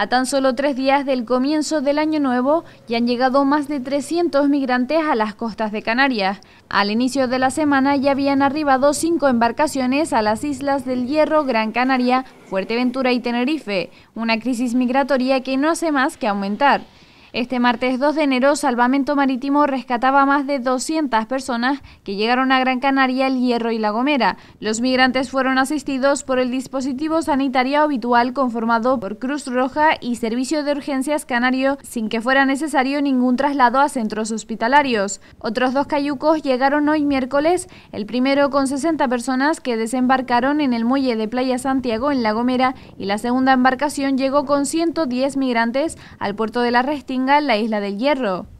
A tan solo tres días del comienzo del año nuevo ya han llegado más de 300 migrantes a las costas de Canarias. Al inicio de la semana ya habían arribado cinco embarcaciones a las islas del Hierro, Gran Canaria, Fuerteventura y Tenerife, una crisis migratoria que no hace más que aumentar. Este martes 2 de enero, Salvamento Marítimo rescataba a más de 200 personas que llegaron a Gran Canaria, El Hierro y La Gomera. Los migrantes fueron asistidos por el dispositivo sanitario habitual conformado por Cruz Roja y Servicio de Urgencias Canario, sin que fuera necesario ningún traslado a centros hospitalarios. Otros dos cayucos llegaron hoy miércoles, el primero con 60 personas que desembarcaron en el muelle de Playa Santiago, en La Gomera, y la segunda embarcación llegó con 110 migrantes al puerto de la Resting la Isla del Hierro.